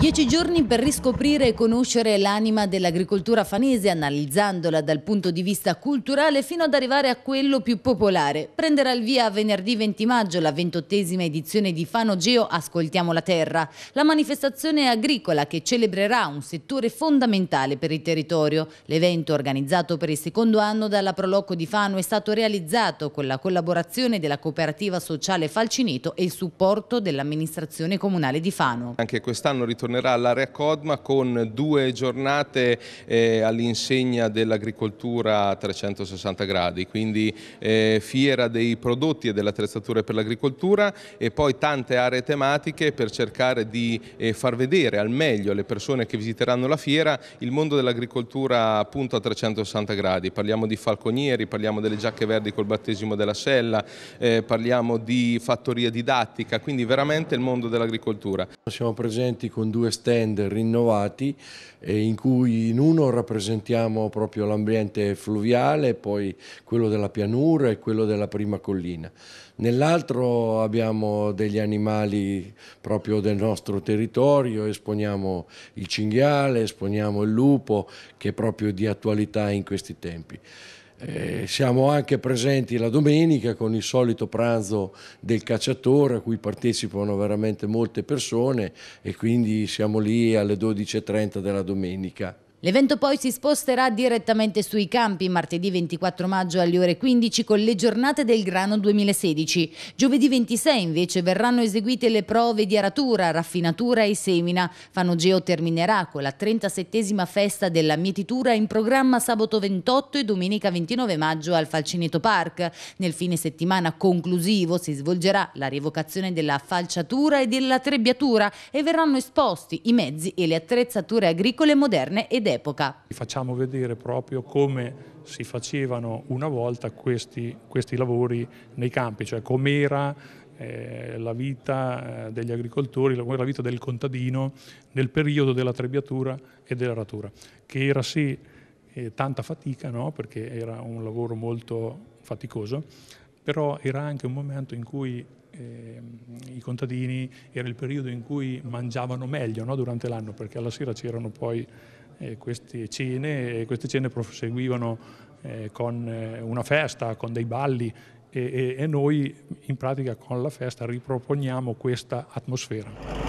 Dieci giorni per riscoprire e conoscere l'anima dell'agricoltura fanese, analizzandola dal punto di vista culturale fino ad arrivare a quello più popolare. Prenderà il via venerdì 20 maggio la ventottesima edizione di Fano Geo Ascoltiamo la Terra, la manifestazione agricola che celebrerà un settore fondamentale per il territorio. L'evento organizzato per il secondo anno dalla Proloco di Fano è stato realizzato con la collaborazione della cooperativa sociale Falcineto e il supporto dell'amministrazione comunale di Fano. Anche quest'anno ritorniamo tornerà all'area Codma con due giornate eh, all'insegna dell'agricoltura a 360 gradi, quindi eh, fiera dei prodotti e delle attrezzature per l'agricoltura e poi tante aree tematiche per cercare di eh, far vedere al meglio alle persone che visiteranno la fiera il mondo dell'agricoltura appunto a 360 gradi. Parliamo di falconieri, parliamo delle giacche verdi col battesimo della sella, eh, parliamo di fattoria didattica, quindi veramente il mondo dell'agricoltura. Siamo presenti con due due stand rinnovati eh, in cui in uno rappresentiamo proprio l'ambiente fluviale, poi quello della pianura e quello della prima collina. Nell'altro abbiamo degli animali proprio del nostro territorio, esponiamo il cinghiale, esponiamo il lupo che è proprio di attualità in questi tempi. Eh, siamo anche presenti la domenica con il solito pranzo del cacciatore a cui partecipano veramente molte persone e quindi siamo lì alle 12.30 della domenica. L'evento poi si sposterà direttamente sui campi martedì 24 maggio alle ore 15 con le giornate del grano 2016. Giovedì 26 invece verranno eseguite le prove di aratura, raffinatura e semina. Fanogeo terminerà con la 37esima festa della mietitura in programma sabato 28 e domenica 29 maggio al Falcineto Park. Nel fine settimana conclusivo si svolgerà la rievocazione della falciatura e della trebbiatura e verranno esposti i mezzi e le attrezzature agricole moderne ed dell'epoca. Facciamo vedere proprio come si facevano una volta questi, questi lavori nei campi, cioè com'era eh, la vita eh, degli agricoltori, la, la vita del contadino nel periodo della trebbiatura e della ratura, che era sì eh, tanta fatica, no? perché era un lavoro molto faticoso, però era anche un momento in cui eh, i contadini, era il periodo in cui mangiavano meglio no? durante l'anno, perché alla sera c'erano poi queste cene, queste cene proseguivano eh, con eh, una festa, con dei balli e noi in pratica con la festa riproponiamo questa atmosfera.